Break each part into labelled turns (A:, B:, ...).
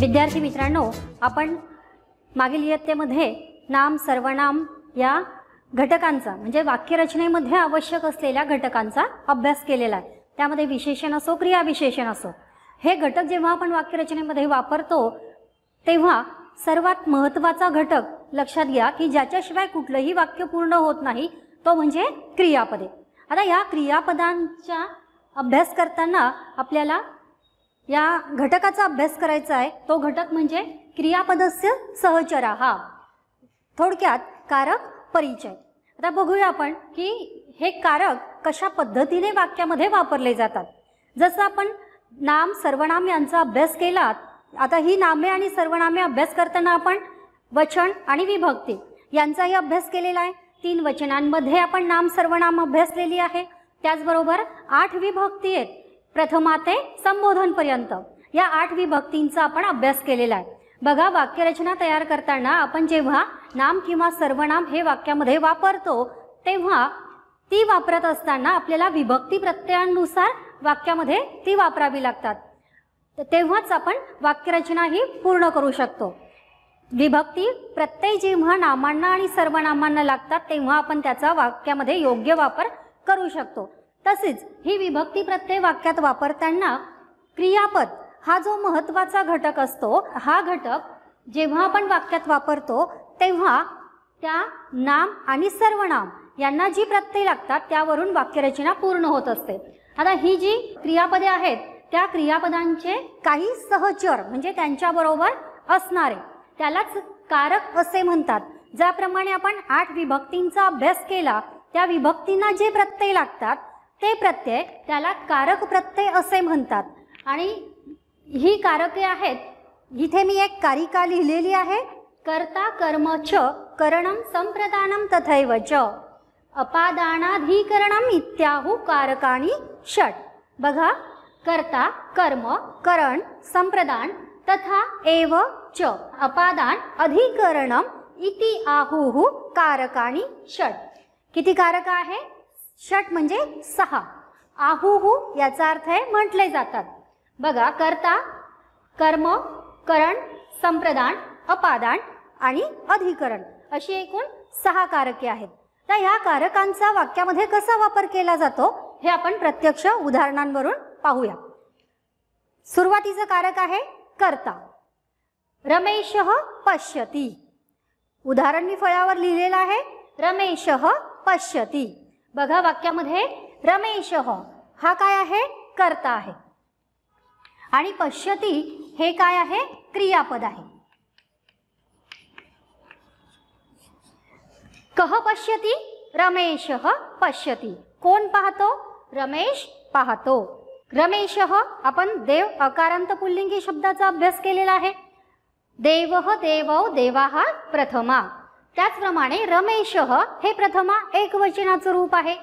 A: विद्यार्थी मित्रांनो आपण मागील इयत्तेमध्ये नाम सर्वनाम या घटकांचा म्हणजे वाक्यरचनेमध्ये आवश्यक असलेल्या घटकांचा अभ्यास केलेला आहे त्यामध्ये विशेषण असो क्रियाविशेषण असो हे घटक जेव्हा आपण वाक्यरचनेमध्ये वापरतो तेव्हा सर्वात महत्त्वाचा घटक लक्षात घ्या की ज्याच्याशिवाय कुठलंही वाक्य पूर्ण होत नाही तो म्हणजे क्रियापदे आता या क्रियापदांच्या अभ्यास करताना आपल्याला या घटकाचा अभ्यास करायचा आहे तो घटक म्हणजे क्रियापदस्य सहचरा हा थोडक्यात कारक परिचय आता बघूया आपण की हे कारक कशा पद्धतीने वाक्यामध्ये वापरले जातात जसं आपण नाम सर्वनाम यांचा अभ्यास केला आता ही नामे आणि सर्वनामे अभ्यास करताना आपण वचन आणि विभक्ती यांचाही अभ्यास केलेला आहे तीन वचनांमध्ये आपण नाम सर्वनाम अभ्यासलेली आहे त्याचबरोबर आठ विभक्ती आहेत प्रथमाते संबोधनपर्यंत या आठ विभक्तींचा आपण अभ्यास केलेला आहे बघा वाक्यरचना तयार करताना आपण जेव्हा नाम किंवा सर्वनाम हे वाक्यामध्ये वापरतो तेव्हा ती वापरत असताना आपल्याला विभक्ती प्रत्ययानुसार वाक्यामध्ये ती वापरावी लागतात तर तेव्हाच आपण वाक्यरचना ही पूर्ण करू शकतो विभक्ती प्रत्यय जेव्हा नामांना आणि सर्वनामांना लागतात तेव्हा आपण त्याचा वाक्यामध्ये योग्य वापर करू शकतो तसेच ही विभक्ती प्रत्यय वाक्यात वापरताना क्रियापद हा जो महत्त्वाचा घटक असतो हा घटक जेव्हा आपण वाक्यात वापरतो तेव्हा त्या नाम आणि सर्वनाम यांना जी प्रत्यय लागतात त्यावरून वाक्यरचना पूर्ण होत असते आता ही जी क्रियापदे आहेत त्या क्रियापदांचे काही सहचर म्हणजे त्यांच्याबरोबर असणारे त्यालाच कारक असे म्हणतात ज्याप्रमाणे आपण आठ विभक्तींचा अभ्यास केला त्या विभक्तींना जे प्रत्यय लागतात ते प्रत्यय त्याला कारक प्रत्यय असे म्हणतात आणि ही कारके आहेत इथे मी एक कारिका लिहिलेली आहे कर्ता कर्म च करणम संप्रदानम तथैव च अपादानाधिकरणम इत्याहू कारकाणी षट बघा कर्ता कर्म करण संप्रदान तथा एव च अपादान अधिकरणम इति आहुहू कारकाणी षट किती कारक आहे षट म्हणजे सहा आहुहू याचा अर्थ आहे म्हटले जातात बघा कर्ता कर्म करण संप्रदान अपादान आणि अधिकरण अशी एकूण सहा कारके आहेत तर ह्या कारकांचा वाक्यामध्ये कसा वापर केला जातो हे आपण प्रत्यक्ष उदाहरणांवरून पाहूया सुरुवातीचं कारक आहे कर्ता रमेश पश्यती उदाहरण मी फळ्यावर लिहिलेलं आहे रमेश पश्यती बघा वाक्यामध्ये रमेश हो, हा काय आहे कर्ता आहे आणि पश्यती हे काय आहे क्रियापद आहे कह पश्यती रमेश पश्यती कोण पाहतो रमेश पाहतो रमेश आपण देव अकारांत पुल्लिंगी शब्दाचा अभ्यास केलेला आहे देव देवौ देवा प्रथमा त्याचप्रमाणे रमेश हे प्रथमा एकवचनाचं रूप आहे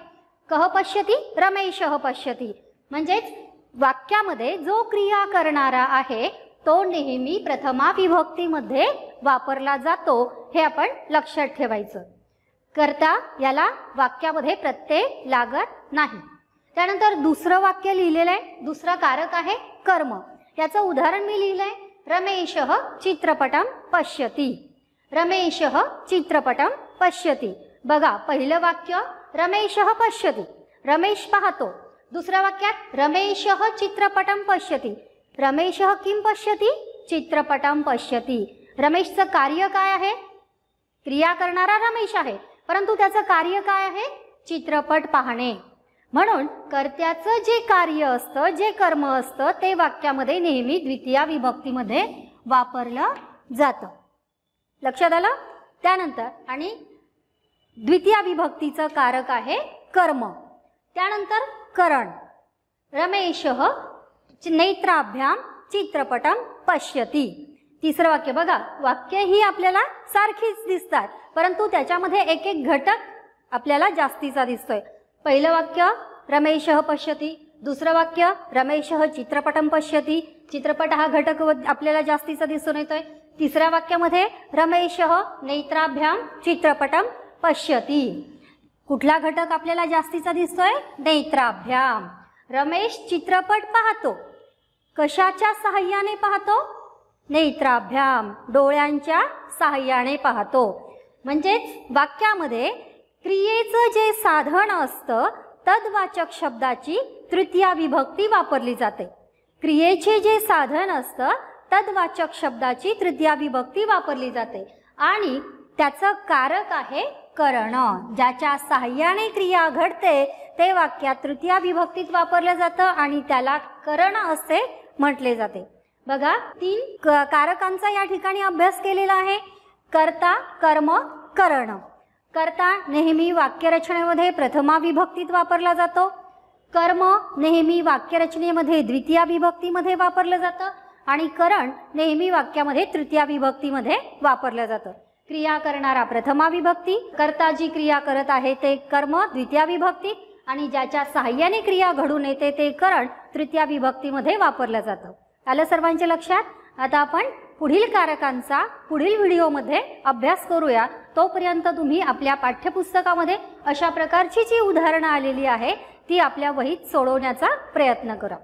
A: कह पश्यती रमेश पश्यती म्हणजेच वाक्यामध्ये जो क्रिया करणारा आहे तो नेहमी प्रथमा विभक्तीमध्ये वापरला जातो हे आपण लक्षात ठेवायचं करता याला वाक्यामध्ये प्रत्यय लागत नाही त्यानंतर दुसरं वाक्य लिहिलेलं आहे दुसरं कारक आहे कर्म याचं उदाहरण मी लिहिलंय आहे रमेश चित्रपटम पश्यती रमेशः चित्रपटं पश्यती बघा पहिलं वाक्य रमेशः पश्यती रमेश पाहतो दुसऱ्या वाक्यात रमेशः चित्रपटं पश्यती रमेश किं पश्यती चित्रपटं पश्यती रमेशचं कार्य काय आहे क्रिया करणारा रमेश आहे परंतु त्याचं कार्य काय आहे चित्रपट पाहणे म्हणून कर्त्याचं जे कार्य असतं जे कर्म असतं ते वाक्यामध्ये नेहमी द्वितीया विभक्तीमध्ये वापरलं जातं लक्षात आलं त्यानंतर आणि द्वितीय विभक्तीचं कारक आहे कर्म त्यानंतर करण रमेश नेत्राभ्याम चित्रपटम पश्यती तिसरं वाक्य बघा वाक्य ही आपल्याला सारखीच दिसतात परंतु त्याच्यामध्ये एक एक घटक आपल्याला जास्तीचा दिसतोय पहिलं वाक्य रमेश पश्यती दुसरं वाक्य रमेश चित्रपटम पश्यती चित्रपट हा घटक आपल्याला जास्तीचा दिसून येतोय तिसऱ्या वाक्यामध्ये रमेश नेत्राभ्याम चित्रपटम पश्यती कुठला घटक आपल्याला जास्तीचा दिसतोय नेत्राभ्याम रमेश चित्रपट पाहतो कशाच्या सहाय्याने पाहतो नेत्राभ्याम डोळ्यांच्या सहाय्याने पाहतो म्हणजेच वाक्यामध्ये क्रियेचं जे साधन असतं तद्वाचक शब्दाची तृतीया विभक्ती वापरली जाते क्रियेचे जे साधन असतं तद्वाचक शब्दाची तृतीया विभक्ती वापरली जाते आणि त्याचं कारक आहे करण ज्याच्या सहाय्याने क्रिया घडते ते वाक्यात तृतीया विभक्तीत वापरलं जातं आणि त्याला करण असे म्हटले जाते बघा तीन कारकांचा या ठिकाणी अभ्यास केलेला आहे कर्ता कर्म करण कर्ता नेहमी वाक्यरचनेमध्ये प्रथमा विभक्तीत वापरला जातो कर्म नेहमी वाक्यरचनेमध्ये द्वितीया विभक्तीमध्ये वापरलं जातं आणि करण नेहमी वाक्यामध्ये तृतीया विभक्तीमध्ये वापरलं जातं क्रिया करणारा प्रथमा विभक्ती करता जी क्रिया करत आहे ते कर्म द्वितीया विभक्ती आणि ज्याच्या सहाय्याने क्रिया घडून येते ते करण तृतीया विभक्तीमध्ये वापरलं जातं आलं सर्वांच्या लक्षात आता आपण पुढील कारकांचा पुढील व्हिडिओमध्ये अभ्यास करूया तोपर्यंत तुम्ही आपल्या पाठ्यपुस्तकामध्ये अशा प्रकारची जी उदाहरणं आलेली आहे ती आपल्या वहीत सोडवण्याचा प्रयत्न करा